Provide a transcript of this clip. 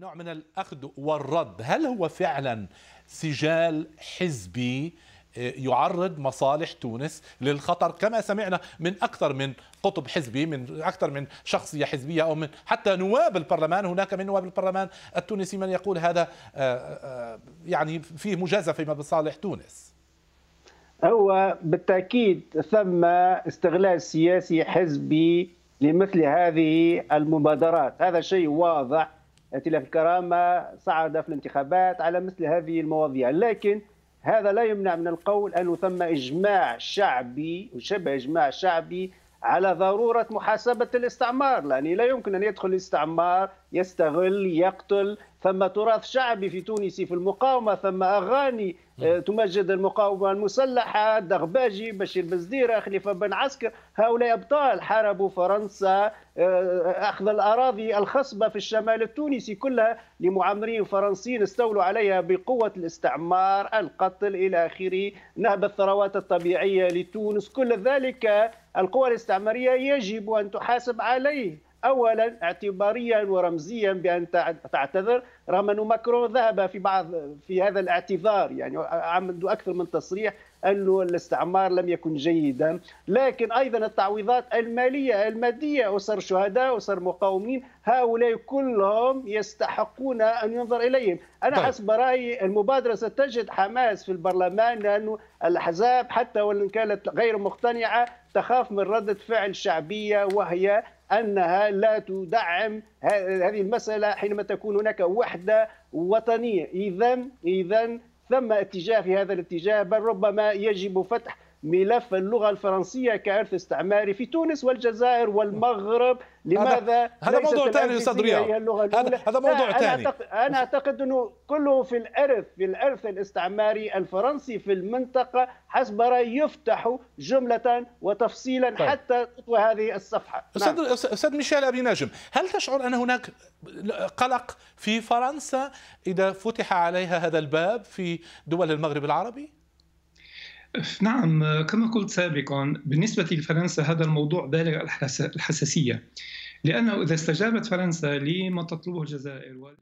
نوع من الأخذ والرد هل هو فعلا سجال حزبي آه، يعرض مصالح تونس للخطر كما سمعنا من أكثر من قطب حزبي من أكثر من شخصية حزبية أو من حتى نواب البرلمان هناك من نواب البرلمان التونسي من يقول هذا آه، آه، يعني فيه مجازفة فيما بصالح تونس هو بالتأكيد ثم استغلال سياسي حزبي لمثل هذه المبادرات هذا شيء واضح ائتلاف الكرامه صعد في الانتخابات على مثل هذه المواضيع لكن هذا لا يمنع من القول انه ثم اجماع شعبي وشبه اجماع شعبي على ضروره محاسبه الاستعمار لانه لا يمكن ان يدخل الاستعمار يستغل يقتل ثم تراث شعبي في تونسي في المقاومه ثم اغاني آه، تمجد المقاومه المسلحه دغباجي بشير بزديره خليفه بن عسكر هؤلاء ابطال حاربوا فرنسا آه، اخذ الاراضي الخصبه في الشمال التونسي كلها لمعمرين فرنسيين استولوا عليها بقوه الاستعمار القتل الى اخره نهب الثروات الطبيعيه لتونس كل ذلك القوى الاستعماريه يجب ان تحاسب عليه اولا اعتباريا ورمزيا بان تعتذر رغم انه ماكرون ذهب في بعض في هذا الاعتذار يعني عنده اكثر من تصريح انه الاستعمار لم يكن جيدا لكن ايضا التعويضات الماليه الماديه اسر شهداء اسر مقاومين هؤلاء كلهم يستحقون ان ينظر اليهم انا طيب. حسب رايي المبادره ستجد حماس في البرلمان لانه الاحزاب حتى وان كانت غير مقتنعه تخاف من ردة فعل شعبية وهي أنها لا تدعم هذه المسألة حينما تكون هناك وحدة وطنية إذا إذا ثم اتجاه في هذا الاتجاه بل ربما يجب فتح ملف اللغه الفرنسيه كارث استعماري في تونس والجزائر والمغرب لماذا هذا موضوع ثاني استاذ رياض هذا موضوع ثاني انا اعتقد انه كله في الارث في الارث الاستعماري الفرنسي في المنطقه حسب رايي يفتح جمله وتفصيلا طيب. حتى تطوى هذه الصفحه نعم. استاذ استاذ ميشيل ابي نجم هل تشعر ان هناك قلق في فرنسا اذا فتح عليها هذا الباب في دول المغرب العربي نعم كما قلت سابقا بالنسبة لفرنسا هذا الموضوع بالغ الحساسية لأنه إذا استجابت فرنسا لما تطلبه الجزائر